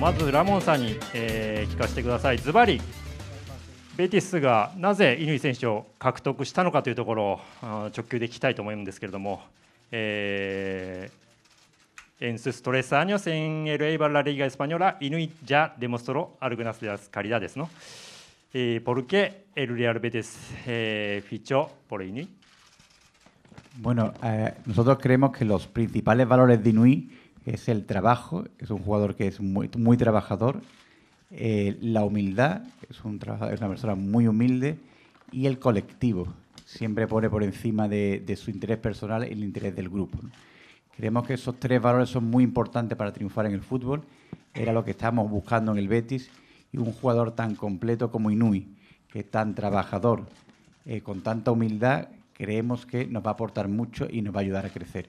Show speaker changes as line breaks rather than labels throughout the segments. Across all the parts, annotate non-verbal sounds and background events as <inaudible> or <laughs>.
まずラモンさんに、えー、聞かせてください、ズバリベティスがなぜ乾選手を獲得したのかというところを直球で聞きたいと思うんですけれども、ええ。エンス・ストレス・アニョ・センエル・エイバラ・レイガ・エスパニョラ・イヌイ・ジャ・デモストロ・アルグナス・デアス・カリダですの、ええ、ポルケ・エル・リアル・ベティス、ええ、フィチョ・ポレイヌイ。
Bueno, eh, nosotros creemos que l o es el trabajo, es un jugador que es muy, muy trabajador, eh, la humildad, es, un es una persona muy humilde, y el colectivo, siempre pone por encima de, su interés personal el interés del grupo. Creemos que esos tres valores son muy importantes para triunfar en el fútbol, era lo que estábamos buscando en el Betis, y un jugador tan completo como Inui, que es tan trabajador, eh, con tanta humildad, creemos que nos va a aportar mucho y nos va a ayudar a crecer.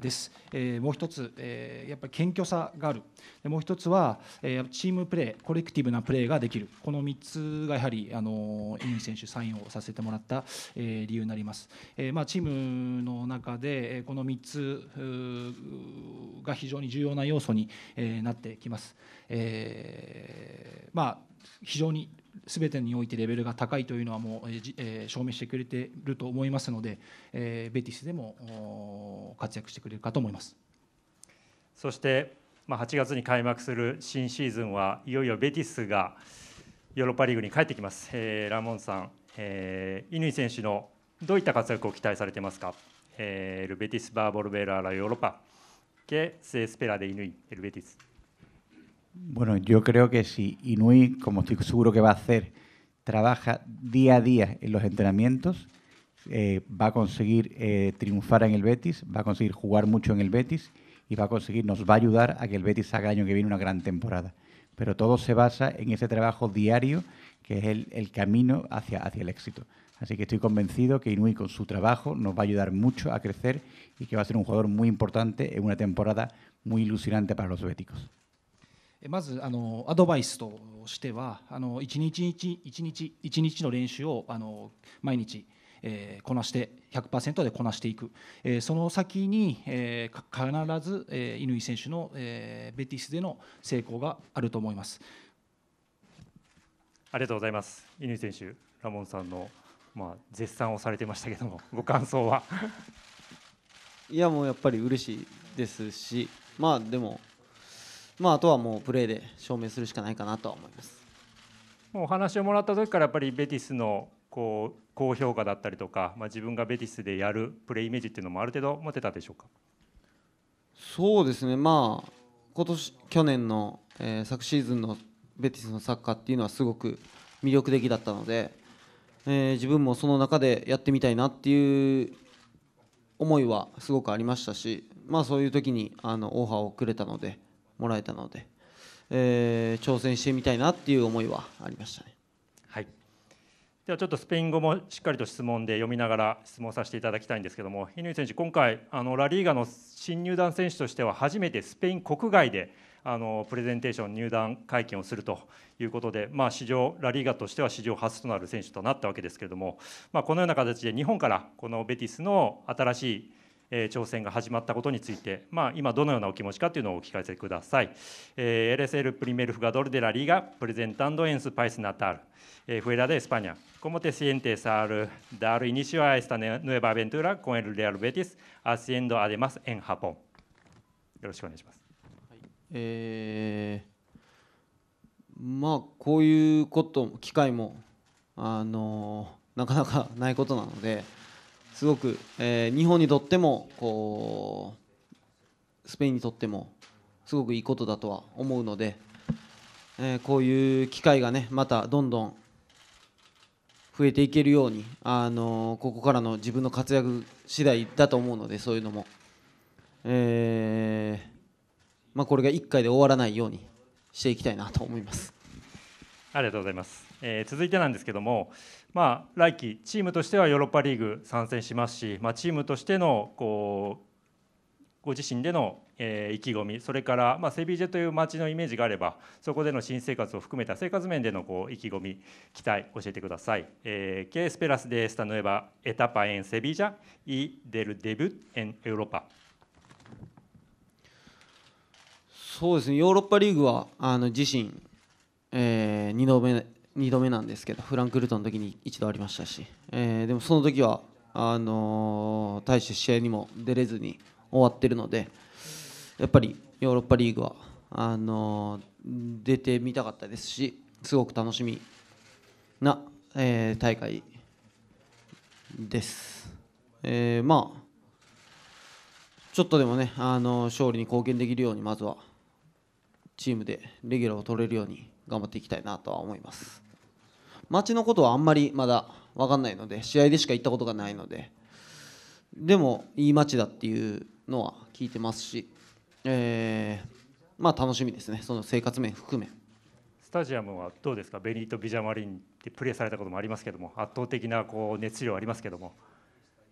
です、えー、もう一つ、えー、やっぱり謙虚さがあるでもう一つは、えー、チームプレーコレクティブなプレーができるこの3つがやはり、あの乾選手サインをさせてもらった、えー、理由になります、えーまあ、チームの中でえこの3つが非常に重要な要素に、えー、なってきます、えーまあ、非常に全てにおいてレベルが高いというのはもう、えー、証明してくれていると思いますので、えー、ベティスでも活躍してくれるかと思います
そして、まあ、8月に開幕する新シーズンはいよいよベティスがヨーロッパリーグに帰ってきます、えー、ラモンさん、えー、乾選手のどういった活躍を期待されてますか、えー、ルベティス・バーボルベラーラヨーロッパ、que se espera de i
Bueno, yo creo que si Inui, como estoy seguro que va a hacer, trabaja día a día en los entrenamientos, eh, va a conseguir eh, triunfar en el Betis, va a conseguir jugar mucho en el Betis y va a conseguir, nos va a ayudar a que el Betis haga año que viene una gran temporada. Pero todo se basa en ese trabajo diario que es el, camino hacia, hacia el éxito. Así que estoy convencido que Inui con su trabajo nos va a ayudar mucho a crecer y que va a ser un jugador muy importante en una temporada muy ilusionante para los béticos.
まずあのアドバイスとしてはあの1日1日1日の練習をあの毎日、えー、こなして100%でこなしていく、えー、その先に、えー、必ず乾、えー、選手の、えー、ベティスでの成功があると思います
ありがとうございます乾選手ラモンさんの、まあ、絶賛をされてましたけども <laughs> ご感想は
<laughs> いやもうやっぱり嬉しいですしまあでもまあ、あとはもうプレーで証明するしかな
いかなとは思いますもうお話をもらった時からやっぱりベティスのこう高評価だったりとか、まあ、自分がベティスでやるプレーイメージっていうのもある程度持てたでしょうか
そうですね、まあ、今年去年の、えー、昨シーズンのベティスのサッカーっていうのはすごく魅力的だったので、えー、自分もその中でやってみたいなっていう思いはすごくありましたし、まあ、そういう時にあのオファーをくれたので。もらえたので、えー、挑戦してみたいなっていう思いはありましたね。
はい、ではちょっとスペイン語もしっかりと質問で読みながら質問させていただきたいんですけども乾選手、今回あのラリーガの新入団選手としては初めてスペイン国外であのプレゼンテーション入団会見をするということで、まあ、史上ラリーガとしては史上初となる選手となったわけですけれども、まあ、このような形で日本からこのベティスの新しい挑戦が始まったことについて、まあ、今どのようなお気持ちかというのをお聞かせください、えー、LSL プリメルフガドルデラリーがプレゼンタンドエンスパイスナタール、えー、フエラデスパニャコモテシエンテサールダールイニシオアエスタネヌエバベントゥラコエルレアルベティスアシエンドアデマスエンハポンよろしくお願いします、はい、え
ー、まあこういうこと機会もあのなかなかないことなのですごく、えー、日本にとってもこうスペインにとってもすごくいいことだとは思うので、えー、こういう機会がねまたどんどん増えていけるように、あのー、ここからの自分の活躍次第だと思うのでそういうのも、えーまあ、これが1回で終わらないようにしていきたいなと思いま
す。ありがとうございます、えー、続いてなんですけども、まあ、来季チームとしてはヨーロッパリーグ参戦しますし、まあ、チームとしてのこうご自身での、えー、意気込みそれから、まあ、セビージェという街のイメージがあればそこでの新生活を含めた生活面でのこう意気込み期待教えてください。えー、que e s ス e r a s エ e esta nueva e t デ p a en s e v i l l
そうですねヨーロッパリーグはあの自身えー、2度目2度目なんですけどフランクフルトの時に一度ありましたし、えー、でもその時はあのー、大して試合にも出れずに終わってるのでやっぱりヨーロッパリーグはあのー、出てみたかったですしすごく楽しみな、えー、大会です。えー、まあちょっとでもねあの勝利に貢献できるようにまずはチームでレギュラーを取れるように頑張っていきたいなとは思います街のことはあんまりまだ分かんないので試合でしか行ったことがないのででもいい街だっていうのは聞いてますし、えー、まあ楽しみですねその生活面含め
スタジアムはどうですかベニート・ビジャマリンでプレーされたこともありますけども圧倒的なこう熱量ありますけども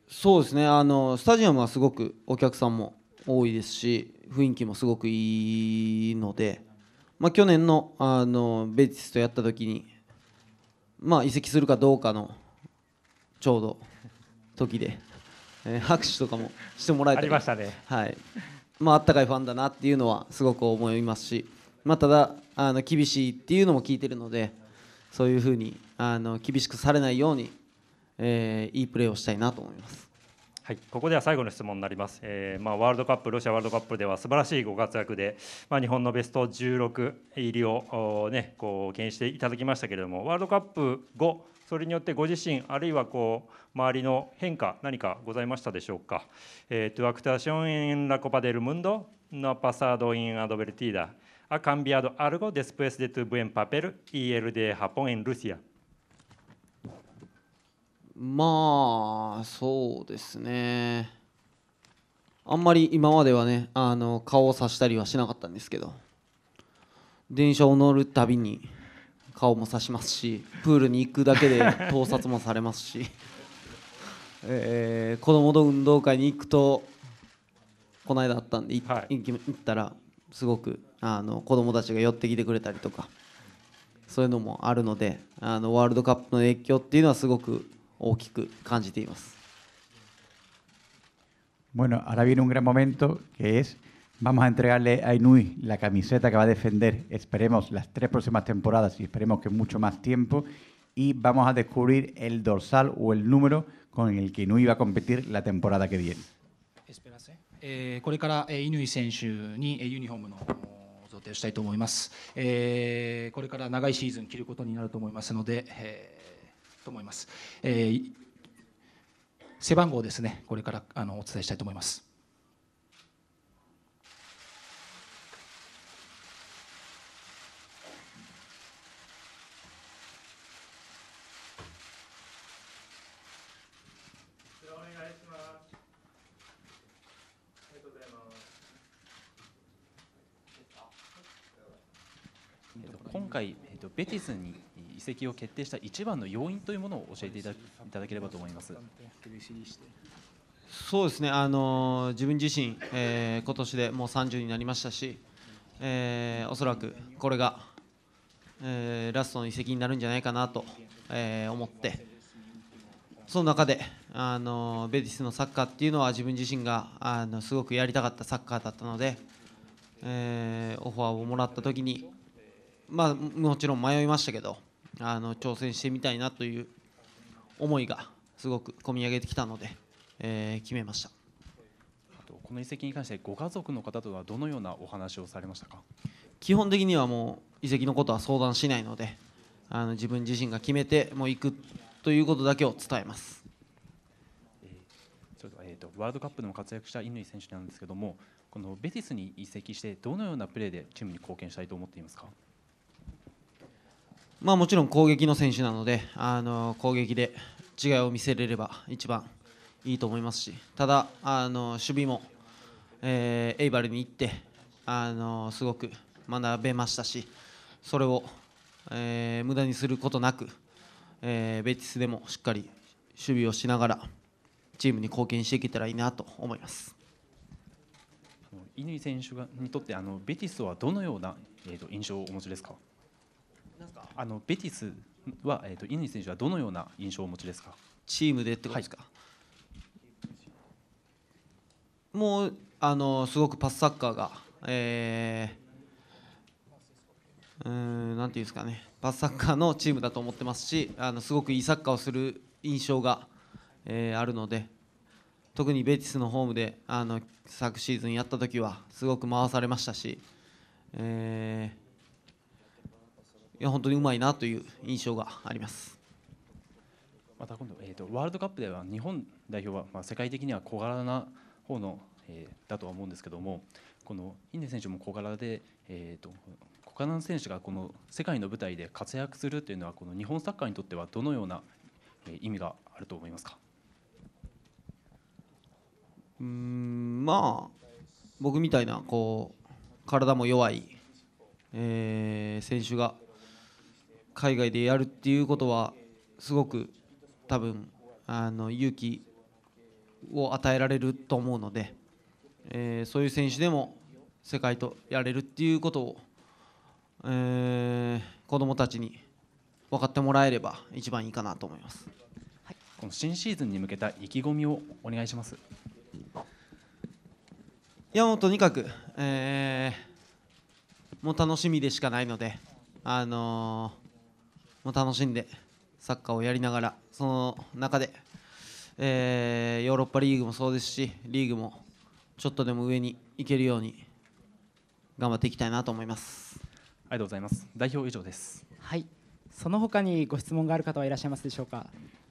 そうですねあのスタジアムはすごくお客さんも多いですし雰囲気もすごくいいので。まあ、去年のあのベイスとやった時に、まあ、移籍するかどうかのちょうど時で、えー、拍手とかもしてもらえたりありましたね、はいまあったかいファンだなっていうのはすごく思いますし、まあ、ただあの厳しいっていうのも聞いてるのでそういうふうにあの厳しくされないように、えー、いいプレーをしたいなと思います。
はい、ここでは最後の質問になります、えーまあ、ワールドカップ、ロシアワールドカップでは素晴らしいご活躍で、まあ、日本のベスト16入りを、ね、こう牽していただきましたけれども、ワールドカップ後、それによってご自身、あるいはこう周りの変化、何かございましたでしょうか。えー、トゥアクターション・エン・ラコパ・デル・ムンド・ナパサード・イン・アドベルティーダ、ア・カンビアド・アルゴ・デスプエス・デ・トゥ・ブエン・パペル、イエル・デ・ハポン・エン・ルシア。
まあそうですねあんまり今まではねあの顔をさしたりはしなかったんですけど電車を乗るたびに顔もさしますしプールに行くだけで盗撮もされますし <laughs> えー、子供と運動会に行くとこの間あったんで行、はい、ったらすごくあの子供たちが寄ってきてくれたりとかそういうのもあるのであのワールドカップの影響っていうのはすごく
Bueno, ahora viene un gran momento que es vamos a entregarle a Inui la camiseta que va a defender, esperemos, las tres próximas temporadas y esperemos que mucho más tiempo. Y vamos a descubrir el dorsal o el número con el que Inui va a competir la temporada que viene.
と思います。えー、背番号ですね、これからあのお伝えしたいと思います。
今回、えっと、ベティスに席を決定した一番の要因というものを教えていただければと思います。
そうですね、あの自分自身、えー、今年でもう30になりましたし、えー、おそらくこれが、えー、ラストの移籍になるんじゃないかなと、えー、思って、その中で、あのベティスのサッカーっていうのは自分自身があのすごくやりたかったサッカーだったので、えー、オファーをもらった時に、まあ、もちろん迷いましたけど、あの挑戦してみたいなという思いがすごく込み上げてきたので、えー、決めましたこの移籍に関してご家族の方とはどのようなお話をされましたか基本的にはもう移籍のことは相談しないのであの自分自身が決めてもう行くということだけを伝えます、
えー、それえーとワールドカップでも活躍した乾選手なんですけどもこのベティスに移籍してどのようなプレーでチームに貢献したいと思っていますか
もちろん攻撃の選手なのであの攻撃で違いを見せれれば一番いいと思いますしただ、あの守備も、えー、エイバルに行ってあのすごく学べましたしそれを、えー、無駄にすることなく、えー、ベティスでもしっかり守備をしながらチームに貢献していけたらいいなと思います。
乾選手がにとってあのベティスはどのような、えーと印象をお持ちですかあのベティスは、えーと、と乾選手はどのような印象をお持ちですかチー
ムでってことですか、はい、もうあのすごくパスサッカーが、えー、うんなんていうんですかねパスサッカーのチームだと思ってますしあのすごくいいサッカーをする印象が、えー、あるので特にベティスのホームであの昨シーズンやった時はすごく回されましたし、えーいや本当にうまいなという印象があります。また今度、えーと、ワール
ドカップでは日本代表は、まあ、世界的には小柄な方の、えー、だとは思うんですけどもこのインデ選手も小柄で、えーと、小柄な選手がこの世界の舞台で活躍するというのはこの日本サッカーにとってはどのような、えー、意味があると思いますか
うんまあ僕みたいなこう体も弱い、えー、選手が海外でやるっていうことはすごく多分あの勇気を与えられると思うので、えー、そういう選手でも世界とやれるっていうことを、えー、子どもたちに分かってもらえれば一番いいかなと思います、はい、この新シーズンに向けた意気込みをお願いします。いやもうとにかく、えー、もう楽しみでしかないので、あのーも楽しんでサッカーをやりながらその中で、えー、ヨーロッパリーグもそうですしリーグもちょっとでも上に行けるように頑張っていきたいなと思いますありがとうございます代表以上ですはい
その他にご質問がある方はいらっしゃいますでしょうか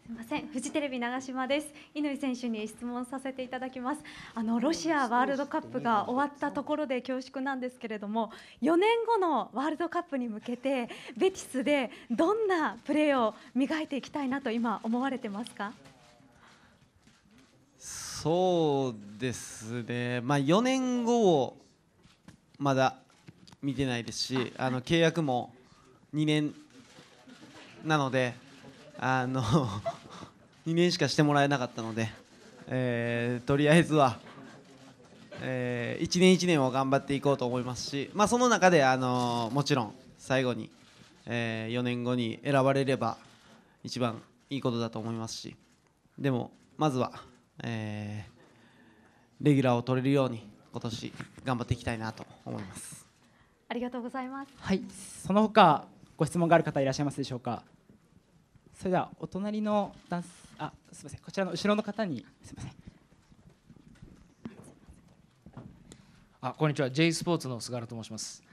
すみません、フジテレビ長島です。乾選手に質問させていただきます。あのロシアワールドカップが終わったところで恐縮なんですけれども、4年後のワールドカップに向けてベティスでどんなプレーを磨いていきたいなと今思われてますか？
そうですね。まあ4年後をまだ見てないですし、あの契約も2年なので。あの2 <laughs> 年しかしてもらえなかったので、えー、とりあえずは、えー、1年1年を頑張っていこうと思いますし、まあ、その中で、あのもちろん最後に、えー、4年後に選ばれれば一番いいことだと思いますしでもまずは、えー、レギュラーを取れるように今年頑張っていきたいなと思います
ありがとうございます
はいその他
ご質問がある方いらっしゃいますでしょうかそれではお隣のダンスあすみませんこちらの後ろの方にすみません
あこんにちは J スポーツの菅原と申します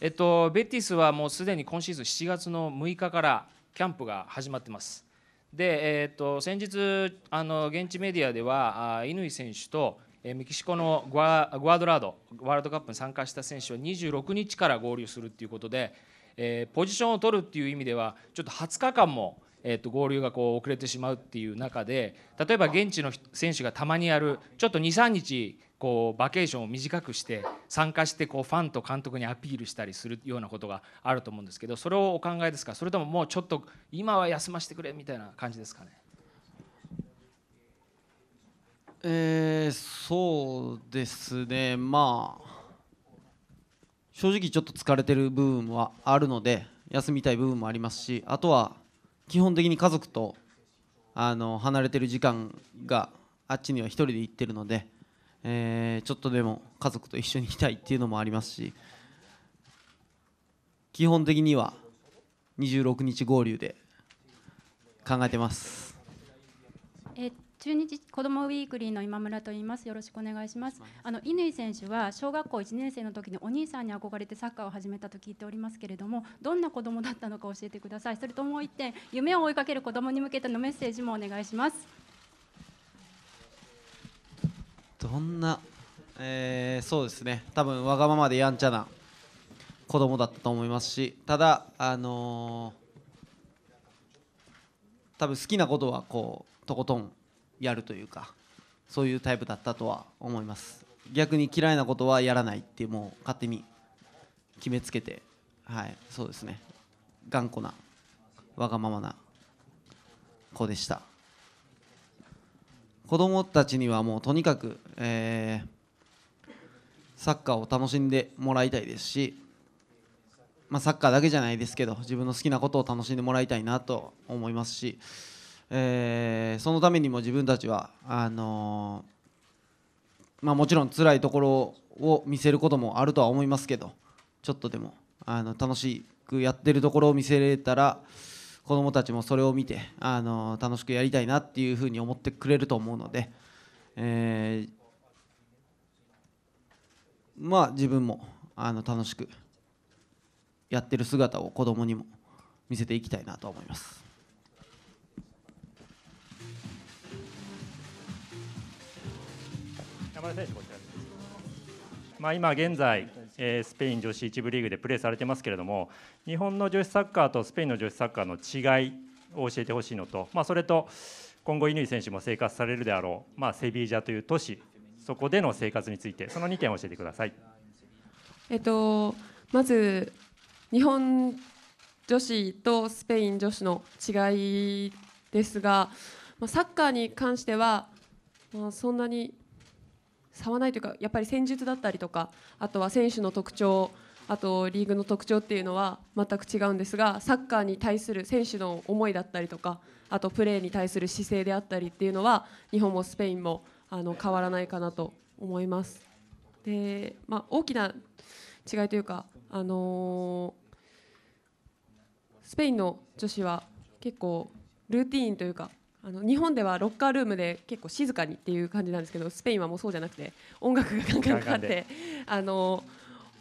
えっとベティスはもうすでに今シーズン7月の6日からキャンプが始まってますで、えっと先日あの現地メディアではあ乾選手とメキシコのグアグアドラードワールドカップに参加した選手は26日から合流するということで、えー、ポジションを取るっていう意味ではちょっと20日間もえー、と合流がこう遅れてしまうっていう中で例えば現地の選手がたまにやるちょっと23日こうバケーションを短くして参加してこうファンと監督にアピールしたりするようなことがあると思うんですけどそれをお考えですかそれとももうちょっと今は休ませてくれみたいな感じですかね。
えー、そうですねまあ正直ちょっと疲れてる部分はあるので休みたい部分もありますしあとは基本的に家族とあの離れてる時間があっちには1人で行ってるので、えー、ちょっとでも家族と一緒にいたいっていうのもありますし基本的には26日合流で考えてます。
えっ中日子どもウィークリーの今村と言います。よろしくお願いします。あの乾選手は小学校1年生の時にお兄さんに憧れてサッカーを始めたと聞いておりますけれども、どんな子どもだったのか教えてください。それともう一点、夢を追いかける子どもに向けてのメッセージもお願いします。
どんな、えー、そうですね。多分わがままでやんちゃな子供だったと思いますし、ただあのー、多分好きなことはこうとことんやるというかそういうタイプだったとは思います逆に嫌いなことはやらないってもう勝手に決めつけてはいそうですね頑固なわがままな子でした子供たちにはもうとにかく、えー、サッカーを楽しんでもらいたいですし、まあ、サッカーだけじゃないですけど自分の好きなことを楽しんでもらいたいなと思いますしえー、そのためにも自分たちはあのー、まあ、もちろん辛いところを見せることもあるとは思いますけどちょっとでもあの楽しくやってるところを見せれたら子どもたちもそれを見て、あのー、楽しくやりたいなっていうふうに思ってくれると思うので、えー、まあ自分もあの楽しくやってる姿を子どもにも見せていきたいなと思います。
村選手こちらですまあ、今現在、えー、スペイン女子1部リーグでプレーされてますけれども日本の女子サッカーとスペインの女子サッカーの違いを教えてほしいのと、まあ、それと今後乾選手も生活されるであろう、まあ、セビージャという都市そこでの生活についてその2点を教えてください。
えっと、まず日本女子とスペイン女子の違いですが、まあ、サッカーに関しては、まあ、そんなに差はないというかやっぱり戦術だったりとかあとは選手の特徴あとリーグの特徴っていうのは全く違うんですがサッカーに対する選手の思いだったりとかあとプレーに対する姿勢であったりっていうのは日本もスペインもあの変わらないかなと思います。でまあ、大きな違いというか、あのー、スペインの女子は結構ルーティーンというかあの日本ではロッカールームで結構静かにっていう感じなんですけどスペインはもうそうじゃなくて音楽がガンガンかかってあの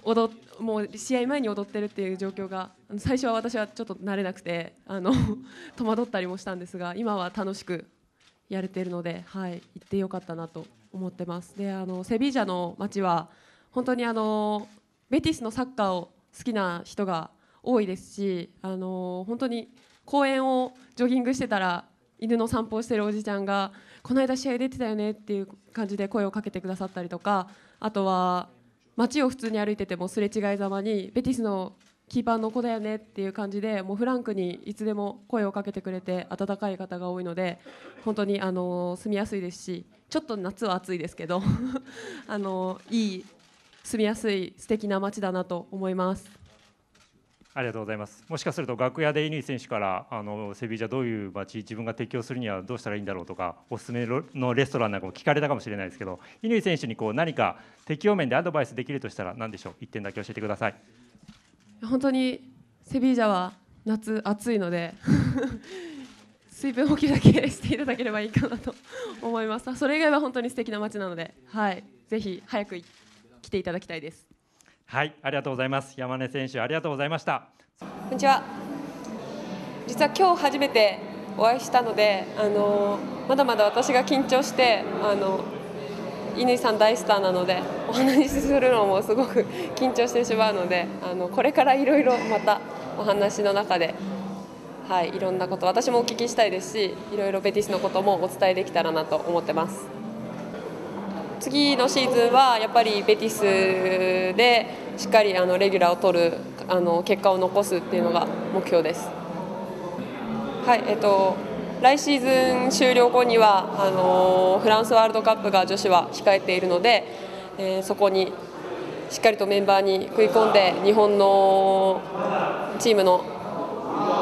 踊もう試合前に踊ってるっていう状況が最初は私はちょっと慣れなくてあの <laughs> 戸惑ったりもしたんですが今は楽しくやれてるので、はい、行ってよかったなと思ってます。であのセビージャの街は本当にあのベティスのサッカーを好きな人が多いですしあの本当に公園をジョギングしてたら犬の散歩をしてるおじちゃんが「この間試合出てたよね」っていう感じで声をかけてくださったりとかあとは街を普通に歩いててもすれ違いざまにベティスのキーパーの子だよねっていう感じでもうフランクにいつでも声をかけてくれて温かい方が多いので本当にあの住みやすいですしちょっと夏は暑いですけど <laughs> あのいい住みやすい素敵な街だなと思います。
ありがとうございますもしかすると楽屋で乾選手からあのセビージャどういう街自分が適応するにはどうしたらいいんだろうとかおすすめのレストランなんかも聞かれたかもしれないですけど乾選手にこう何か適応面でアドバイスできるとしたら何でしょう1点だけ教えてください
本当にセビージャは夏暑いので <laughs> 水分補給だけしていただければいいかなと思いますそれ以外は本当に素敵な街なので、はい、ぜひ早く来ていただきたいです
はいありがとうございます山根選手ありがとうございました
こんにちは実は今日初めてお会いしたのであのまだまだ私が緊張してあの乾さん大スターなのでお話しするのもすごく緊張してしまうのであのこれからいろいろまたお話の中で、はい、いろんなこと私もお聞きしたいですしいろいろベティスのこともお伝えできたらなと思ってます。次のシーズンはやっぱりベティスでしっかりあのレギュラーを取るあの結果を残すっていうのが目標です。はいえっと、来シーズン終了後にはあのフランスワールドカップが女子は控えているので、えー、そこにしっかりとメンバーに食い込んで日本のチームの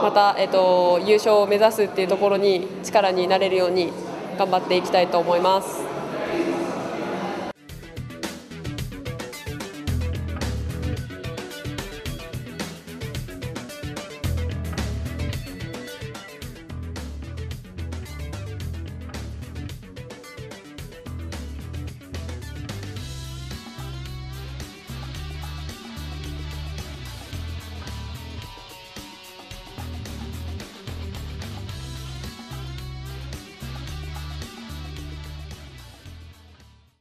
また、えっと、優勝を目指すっていうところに力になれるように頑張っていきたいと思います。